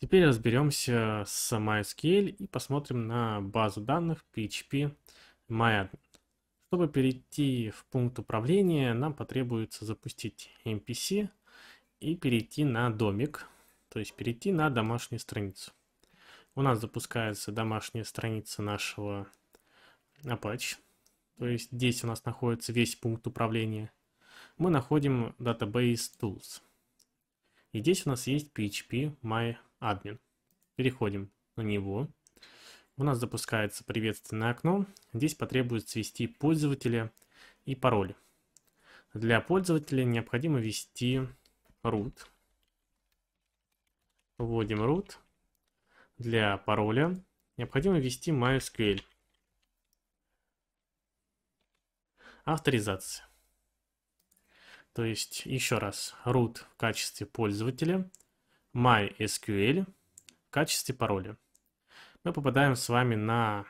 Теперь разберемся с MySQL и посмотрим на базу данных PHP MyAdmin. Чтобы перейти в пункт управления, нам потребуется запустить MPC и перейти на домик, то есть перейти на домашнюю страницу. У нас запускается домашняя страница нашего Apache, то есть здесь у нас находится весь пункт управления. Мы находим Database Tools. И здесь у нас есть PHP My админ. Переходим на него. У нас запускается приветственное окно. Здесь потребуется ввести пользователя и пароль. Для пользователя необходимо ввести root. Вводим root. Для пароля необходимо ввести MySQL. Авторизация. То есть, еще раз, root в качестве пользователя – MySQL в качестве пароля. Мы попадаем с вами на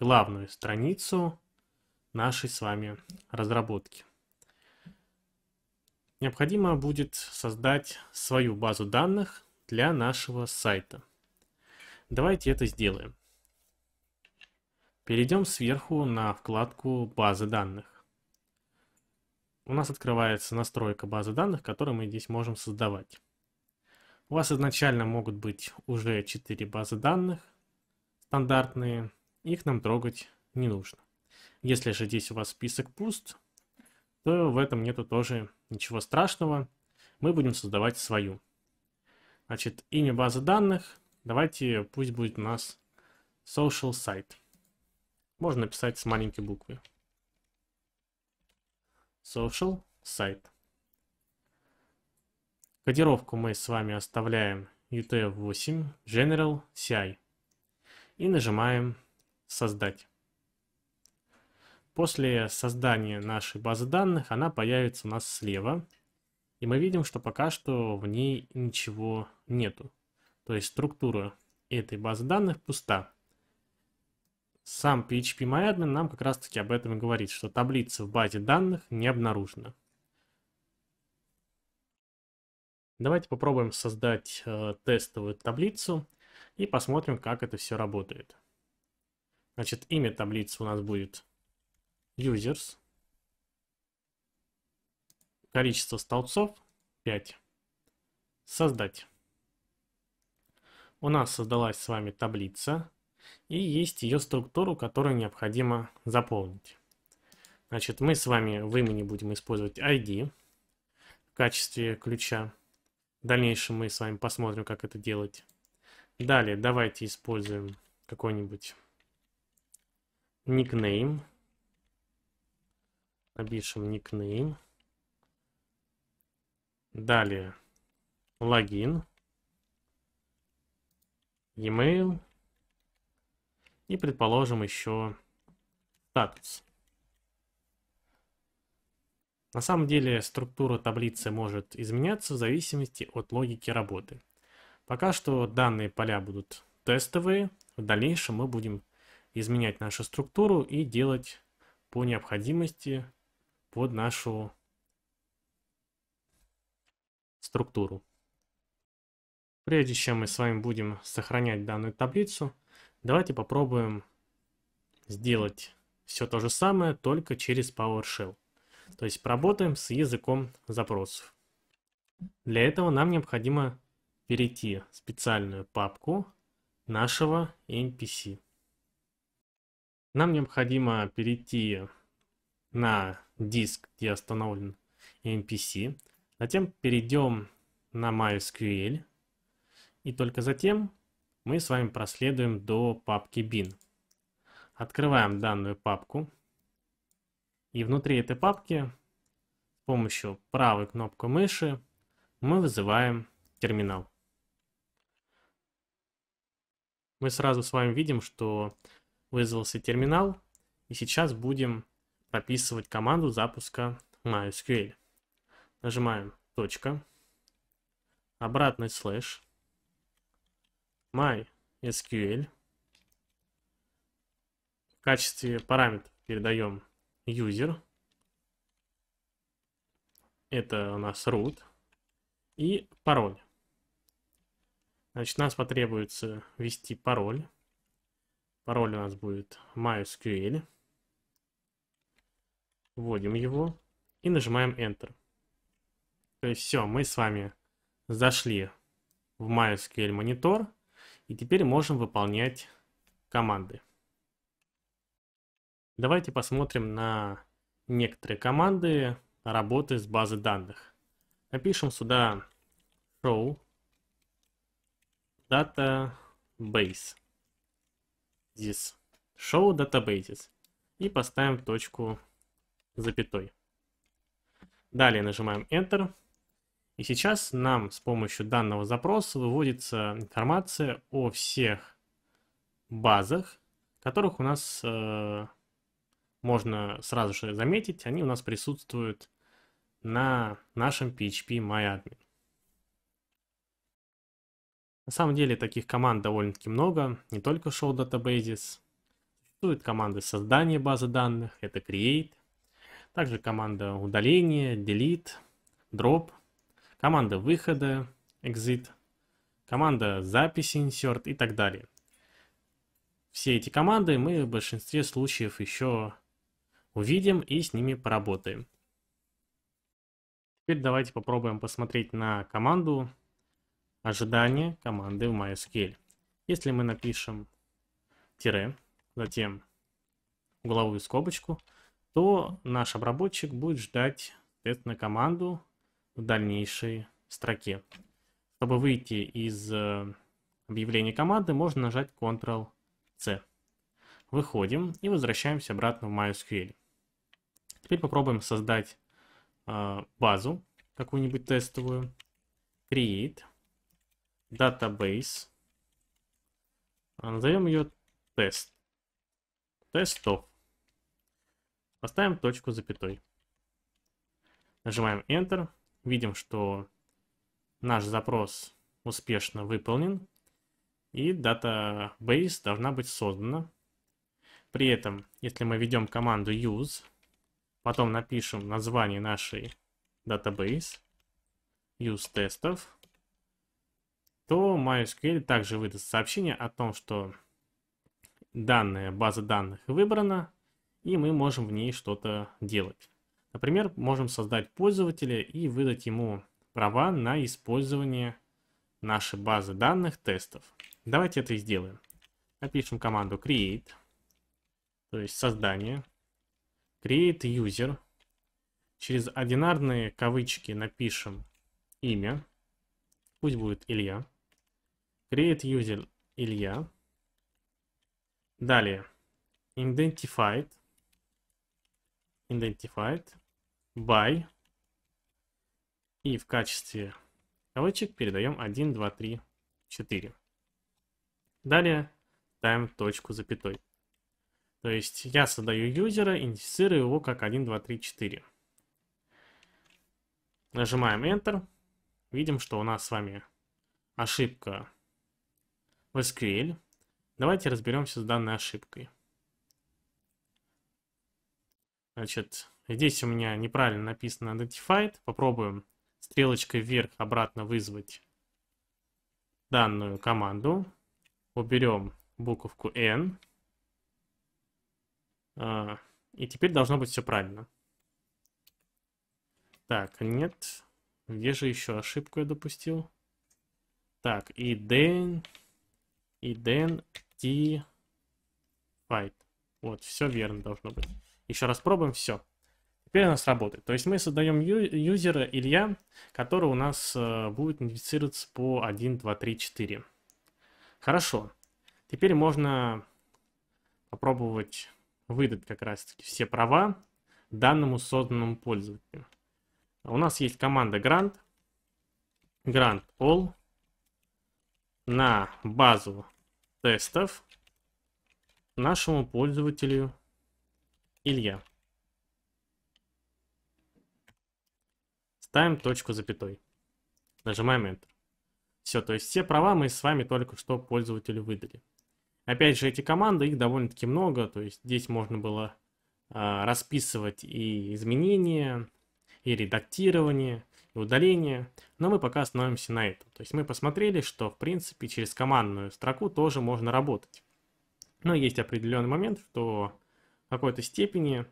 главную страницу нашей с вами разработки. Необходимо будет создать свою базу данных для нашего сайта. Давайте это сделаем. Перейдем сверху на вкладку «Базы данных». У нас открывается настройка базы данных, которую мы здесь можем создавать. У вас изначально могут быть уже 4 базы данных стандартные, их нам трогать не нужно. Если же здесь у вас список пуст, то в этом нету тоже ничего страшного. Мы будем создавать свою. Значит, имя базы данных, давайте пусть будет у нас social site. Можно написать с маленькой буквы. Social site. Кодировку мы с вами оставляем UTF-8 General CI и нажимаем «Создать». После создания нашей базы данных она появится у нас слева, и мы видим, что пока что в ней ничего нету. То есть структура этой базы данных пуста. Сам PHP MyAdmin нам как раз таки об этом и говорит, что таблица в базе данных не обнаружена. Давайте попробуем создать э, тестовую таблицу и посмотрим, как это все работает. Значит, имя таблицы у нас будет users. Количество столбцов 5. Создать. У нас создалась с вами таблица и есть ее структуру, которую необходимо заполнить. Значит, мы с вами в имени будем использовать ID в качестве ключа. В дальнейшем мы с вами посмотрим, как это делать. Далее, давайте используем какой-нибудь никнейм. Напишем никнейм. Далее, логин. E-mail. И, предположим, еще статус. На самом деле структура таблицы может изменяться в зависимости от логики работы. Пока что данные поля будут тестовые, в дальнейшем мы будем изменять нашу структуру и делать по необходимости под нашу структуру. Прежде чем мы с вами будем сохранять данную таблицу, давайте попробуем сделать все то же самое, только через PowerShell. То есть поработаем с языком запросов. Для этого нам необходимо перейти в специальную папку нашего MPC. Нам необходимо перейти на диск, где установлен MPC. Затем перейдем на MySQL. И только затем мы с вами проследуем до папки bin. Открываем данную папку. И внутри этой папки с помощью правой кнопки мыши мы вызываем терминал. Мы сразу с вами видим, что вызвался терминал, и сейчас будем прописывать команду запуска MySQL. Нажимаем точка, обратный слэш, MySQL. В качестве параметра передаем user. Это у нас root. И пароль. Значит, нас потребуется ввести пароль. Пароль у нас будет MySQL. Вводим его и нажимаем Enter. То есть все, мы с вами зашли в MySQL монитор и теперь можем выполнять команды. Давайте посмотрим на некоторые команды работы с базы данных. Напишем сюда show database. Здесь show databases. И поставим точку запятой. Далее нажимаем Enter. И сейчас нам с помощью данного запроса выводится информация о всех базах, которых у нас э, можно сразу же заметить, они у нас присутствуют на нашем PHP MyAdmin. На самом деле таких команд довольно-таки много, не только Show Databases. Существуют команды создания базы данных, это Create, также команда удаления, Delete, Drop, команда выхода, Exit, команда записи, Insert и так далее. Все эти команды мы в большинстве случаев еще увидим и с ними поработаем. Теперь давайте попробуем посмотреть на команду ожидания команды в MySQL. Если мы напишем тире, затем угловую скобочку, то наш обработчик будет ждать тест на команду в дальнейшей строке. Чтобы выйти из э, объявления команды, можно нажать Ctrl-C. Выходим и возвращаемся обратно в MySQL. Теперь попробуем создать э, базу какую-нибудь тестовую. Create database. А, назовем ее тест. Тестов. Поставим точку запятой. Нажимаем Enter. Видим, что наш запрос успешно выполнен. И database должна быть создана. При этом, если мы ведем команду use, Потом напишем название нашей database, use тестов, то MySQL также выдаст сообщение о том, что данная база данных выбрана, и мы можем в ней что-то делать. Например, можем создать пользователя и выдать ему права на использование нашей базы данных тестов. Давайте это и сделаем. Напишем команду create, то есть создание create user. Через одинарные кавычки напишем имя. Пусть будет Илья. Create user Илья. Далее. Identified. Identified by. И в качестве кавычек передаем 1, 2, 3, 4. Далее ставим точку запятой. То есть я создаю юзера, индицирую его как 1, 2, 3, 4. Нажимаем Enter. Видим, что у нас с вами ошибка в SQL. Давайте разберемся с данной ошибкой. Значит, здесь у меня неправильно написано Identified. Попробуем стрелочкой вверх обратно вызвать данную команду. Уберем буковку N. А, и теперь должно быть все правильно. Так, нет. Где же еще ошибку я допустил? Так, и then, и then, t, fight. Вот, все верно должно быть. Еще раз пробуем, все. Теперь у нас работает. То есть мы создаем ю юзера Илья, который у нас э, будет идентифицироваться по 1, 2, 3, 4. Хорошо. Теперь можно попробовать выдать как раз все права данному созданному пользователю. У нас есть команда grant, grant all на базу тестов нашему пользователю Илья. Ставим точку запятой. Нажимаем Enter. Все, то есть все права мы с вами только что пользователю выдали. Опять же, эти команды, их довольно-таки много, то есть здесь можно было э, расписывать и изменения, и редактирование, и удаление, но мы пока остановимся на этом. То есть мы посмотрели, что в принципе через командную строку тоже можно работать. Но есть определенный момент, что в какой-то степени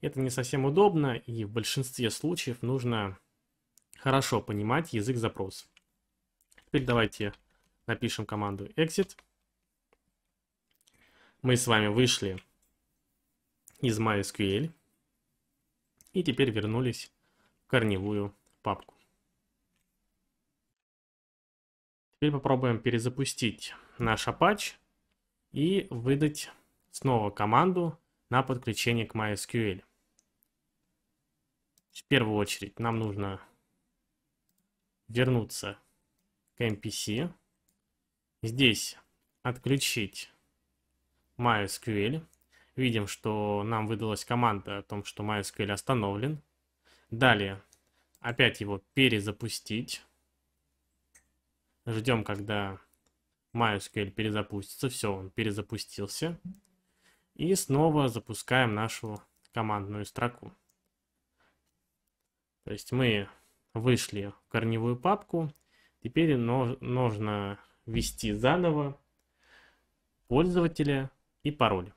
это не совсем удобно, и в большинстве случаев нужно хорошо понимать язык запросов. Теперь давайте напишем команду exit. Мы с вами вышли из MySQL и теперь вернулись в корневую папку. Теперь попробуем перезапустить наш Apache и выдать снова команду на подключение к MySQL. В первую очередь нам нужно вернуться к MPC. Здесь отключить MySQL. Видим, что нам выдалась команда о том, что MySQL остановлен. Далее опять его перезапустить. Ждем, когда MySQL перезапустится. Все, он перезапустился. И снова запускаем нашу командную строку. То есть мы вышли в корневую папку. Теперь нужно ввести заново пользователя и пароль.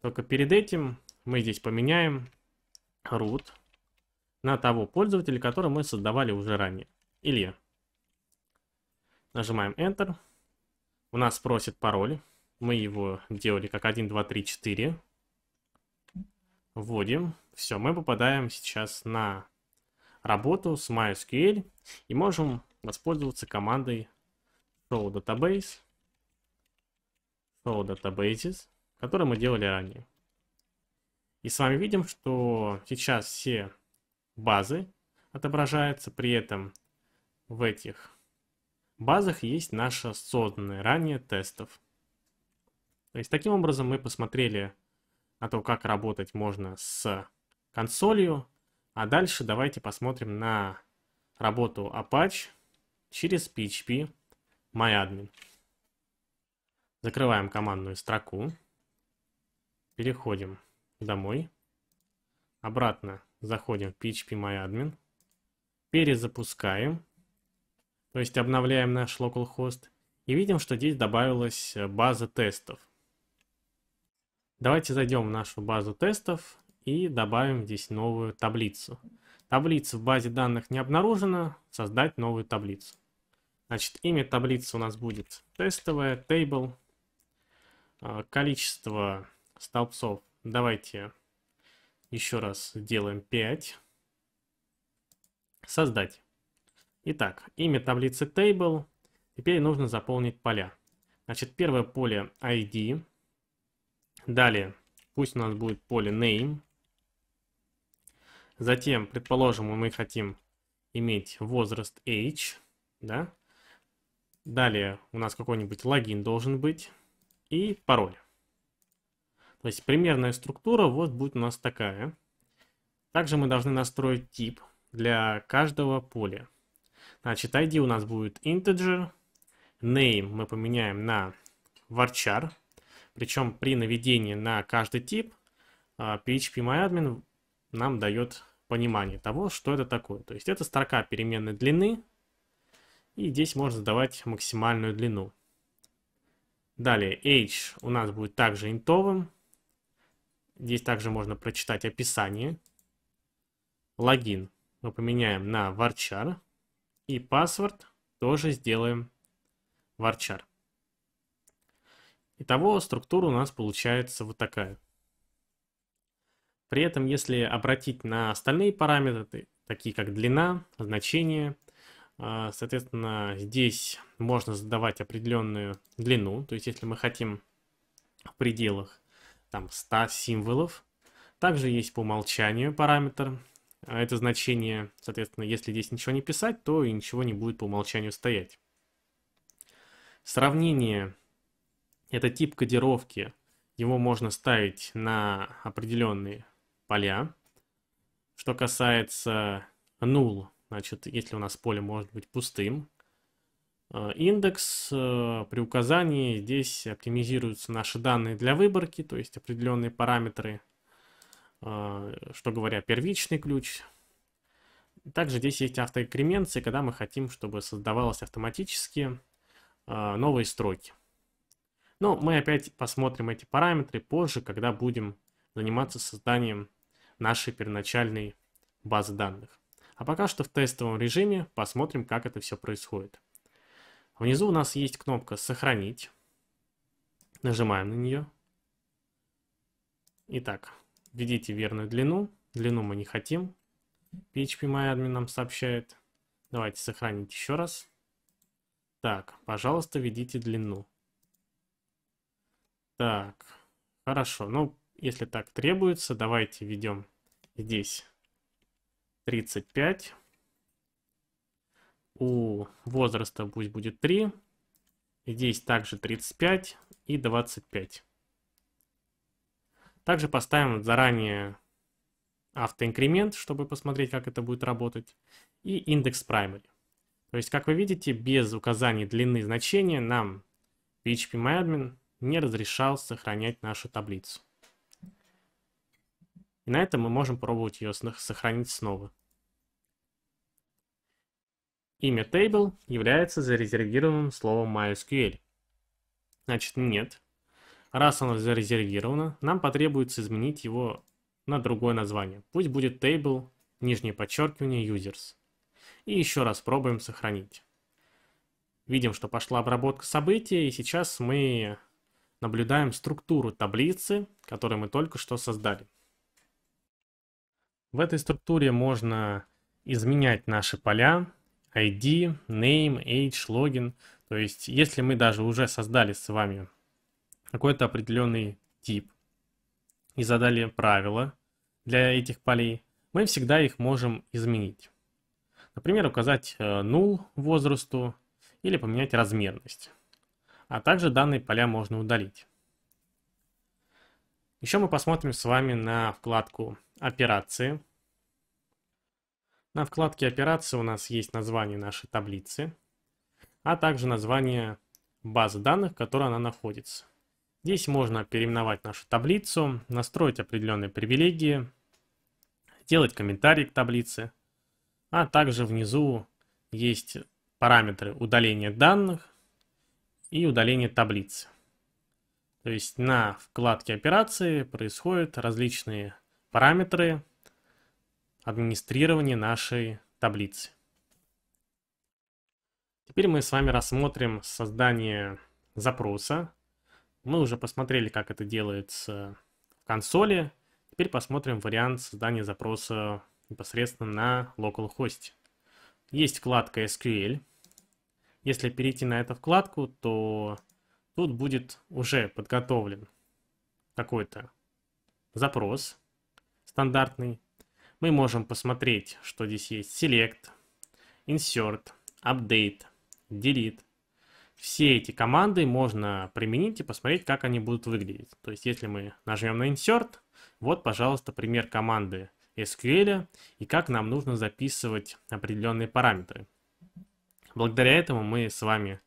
Только перед этим мы здесь поменяем root на того пользователя, который мы создавали уже ранее. Илья. Нажимаем Enter. У нас просит пароль. Мы его делали как 1, 2, 3, 4. Вводим. Все, мы попадаем сейчас на работу с MySQL и можем воспользоваться командой show database, show databases который мы делали ранее. И с вами видим, что сейчас все базы отображаются, при этом в этих базах есть наши созданные ранее тестов. То есть таким образом мы посмотрели на то, как работать можно с консолью, а дальше давайте посмотрим на работу Apache через PHP MyAdmin. Закрываем командную строку. Переходим домой. Обратно заходим в phpMyAdmin. Перезапускаем. То есть обновляем наш localhost. И видим, что здесь добавилась база тестов. Давайте зайдем в нашу базу тестов и добавим здесь новую таблицу. Таблица в базе данных не обнаружена. Создать новую таблицу. Значит, имя таблицы у нас будет тестовая, table. А, количество столбцов. Давайте еще раз делаем 5. Создать. Итак, имя таблицы table. Теперь нужно заполнить поля. Значит, первое поле ID. Далее, пусть у нас будет поле name. Затем, предположим, мы хотим иметь возраст age. Да? Далее у нас какой-нибудь логин должен быть и пароль. То есть примерная структура вот будет у нас такая. Также мы должны настроить тип для каждого поля. Значит, ID у нас будет integer, name мы поменяем на varchar, причем при наведении на каждый тип а, phpMyAdmin нам дает понимание того, что это такое. То есть это строка переменной длины, и здесь можно задавать максимальную длину. Далее age у нас будет также интовым, Здесь также можно прочитать описание. Логин мы поменяем на varchar. И паспорт тоже сделаем varchar. Итого структура у нас получается вот такая. При этом, если обратить на остальные параметры, такие как длина, значение, а, соответственно, здесь можно задавать определенную длину. То есть, если мы хотим в пределах там 100 символов. Также есть по умолчанию параметр. А, это значение, соответственно, если здесь ничего не писать, то и ничего не будет по умолчанию стоять. Сравнение – это тип кодировки. Его можно ставить на определенные поля. Что касается null, значит, если у нас поле может быть пустым, Э, индекс. Э, при указании здесь оптимизируются наши данные для выборки, то есть определенные параметры, э, что говоря, первичный ключ. Также здесь есть автоинкременции, когда мы хотим, чтобы создавалось автоматически новые строки. Но мы опять посмотрим эти параметры позже, когда будем заниматься созданием нашей первоначальной базы данных. А пока что в тестовом режиме посмотрим, как это все происходит. Внизу у нас есть кнопка «Сохранить». Нажимаем на нее. Итак, введите верную длину. Длину мы не хотим. PHPMyAdmin нам сообщает. Давайте сохранить еще раз. Так, пожалуйста, введите длину. Так, хорошо. Ну, если так требуется, давайте введем здесь 35 у возраста пусть будет 3. Здесь также 35 и 25. Также поставим заранее автоинкремент, чтобы посмотреть, как это будет работать. И индекс primary. То есть, как вы видите, без указания длины значения нам phpMyAdmin не разрешал сохранять нашу таблицу. И на этом мы можем пробовать ее сохранить снова. Имя table является зарезервированным словом MySQL. Значит, нет. Раз оно зарезервировано, нам потребуется изменить его на другое название. Пусть будет table, нижнее подчеркивание, users. И еще раз пробуем сохранить. Видим, что пошла обработка события, и сейчас мы наблюдаем структуру таблицы, которую мы только что создали. В этой структуре можно изменять наши поля, ID, name, age, login. То есть, если мы даже уже создали с вами какой-то определенный тип и задали правила для этих полей, мы всегда их можем изменить. Например, указать null э, возрасту или поменять размерность. А также данные поля можно удалить. Еще мы посмотрим с вами на вкладку «Операции», на вкладке операции у нас есть название нашей таблицы, а также название базы данных, в которой она находится. Здесь можно переименовать нашу таблицу, настроить определенные привилегии, делать комментарий к таблице, а также внизу есть параметры удаления данных и удаления таблицы. То есть на вкладке операции происходят различные параметры, администрирование нашей таблицы. Теперь мы с вами рассмотрим создание запроса. Мы уже посмотрели, как это делается в консоли. Теперь посмотрим вариант создания запроса непосредственно на localhost. Есть вкладка SQL. Если перейти на эту вкладку, то тут будет уже подготовлен какой-то запрос стандартный мы можем посмотреть, что здесь есть. Select, Insert, Update, Delete. Все эти команды можно применить и посмотреть, как они будут выглядеть. То есть, если мы нажмем на Insert, вот, пожалуйста, пример команды SQL и как нам нужно записывать определенные параметры. Благодаря этому мы с вами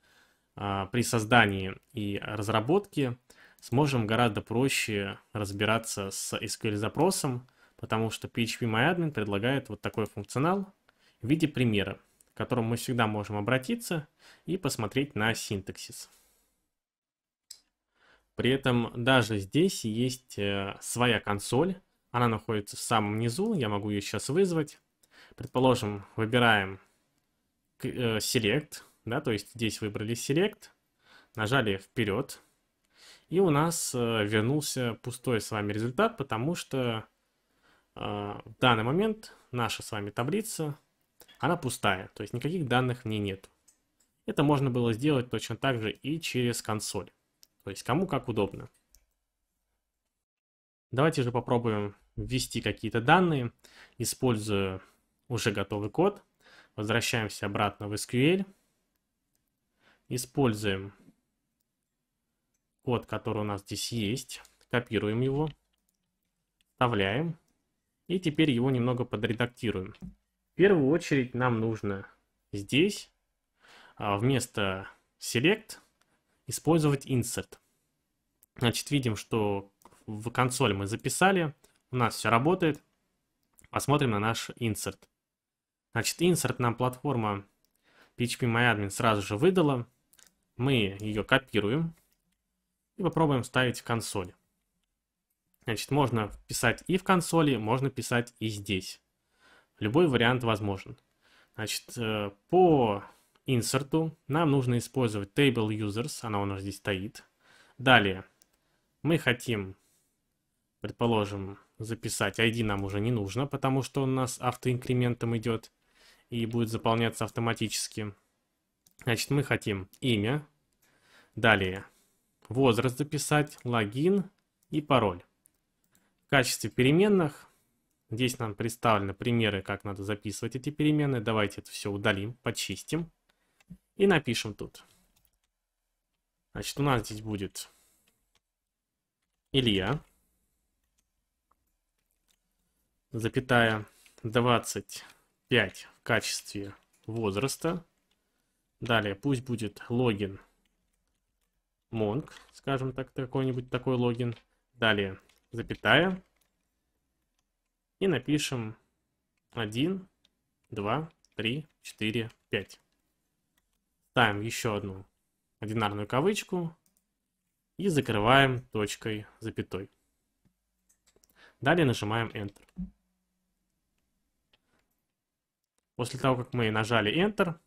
э, при создании и разработке сможем гораздо проще разбираться с SQL-запросом, потому что phpMyAdmin предлагает вот такой функционал в виде примера, к которому мы всегда можем обратиться и посмотреть на синтаксис. При этом даже здесь есть э, своя консоль, она находится в самом низу, я могу ее сейчас вызвать. Предположим, выбираем э, Select, да, то есть здесь выбрали Select, нажали вперед, и у нас э, вернулся пустой с вами результат, потому что а, в данный момент наша с вами таблица, она пустая, то есть никаких данных в ней нет. Это можно было сделать точно так же и через консоль, то есть кому как удобно. Давайте же попробуем ввести какие-то данные, используя уже готовый код. Возвращаемся обратно в SQL. Используем код, который у нас здесь есть. Копируем его. Вставляем. И теперь его немного подредактируем. В первую очередь нам нужно здесь а, вместо select использовать insert. Значит, видим, что в консоль мы записали, у нас все работает. Посмотрим на наш insert. Значит, insert нам платформа phpMyAdmin сразу же выдала. Мы ее копируем и попробуем вставить в консоль. Значит, можно писать и в консоли, можно писать и здесь. Любой вариант возможен. Значит, э, по инсерту нам нужно использовать table users, она у нас здесь стоит. Далее, мы хотим, предположим, записать, ID нам уже не нужно, потому что он у нас автоинкрементом идет и будет заполняться автоматически. Значит, мы хотим имя, далее возраст записать, логин и пароль. В качестве переменных здесь нам представлены примеры, как надо записывать эти переменные. Давайте это все удалим, почистим и напишем тут. Значит, у нас здесь будет Илья, запятая 25 в качестве возраста. Далее пусть будет логин Монг, скажем так, какой-нибудь такой логин. Далее запятая, и напишем 1, 2, 3, 4, 5. Ставим еще одну одинарную кавычку и закрываем точкой запятой. Далее нажимаем Enter. После того, как мы нажали Enter,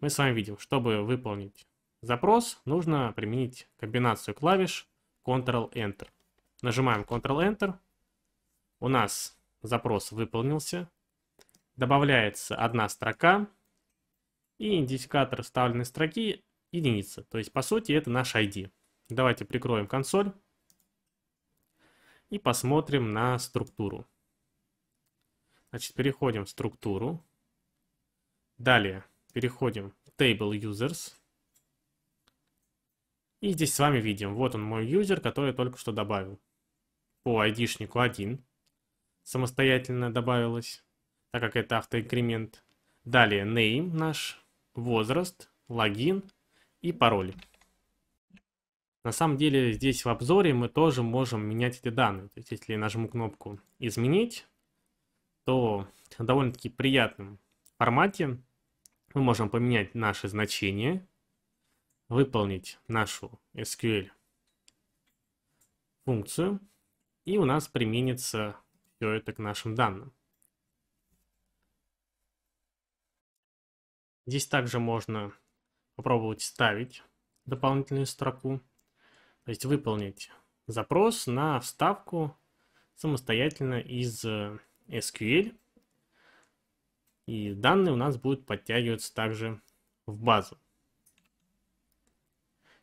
мы с вами видим, чтобы выполнить запрос, нужно применить комбинацию клавиш Ctrl-Enter. Нажимаем Ctrl-Enter. У нас запрос выполнился. Добавляется одна строка. И индикатор вставленной строки единица. То есть, по сути, это наш ID. Давайте прикроем консоль. И посмотрим на структуру. Значит, переходим в структуру. Далее переходим в Table Users. И здесь с вами видим, вот он мой юзер, который я только что добавил по айдишнику 1 самостоятельно добавилось, так как это автоинкремент. Далее name наш, возраст, логин и пароль. На самом деле здесь в обзоре мы тоже можем менять эти данные. То есть если я нажму кнопку «Изменить», то в довольно-таки приятном формате мы можем поменять наши значения, выполнить нашу SQL функцию, и у нас применится все это к нашим данным. Здесь также можно попробовать ставить дополнительную строку, то есть выполнить запрос на вставку самостоятельно из э, SQL. И данные у нас будут подтягиваться также в базу.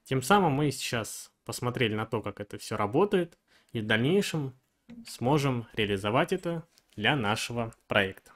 Тем самым мы сейчас посмотрели на то, как это все работает и в дальнейшем сможем реализовать это для нашего проекта.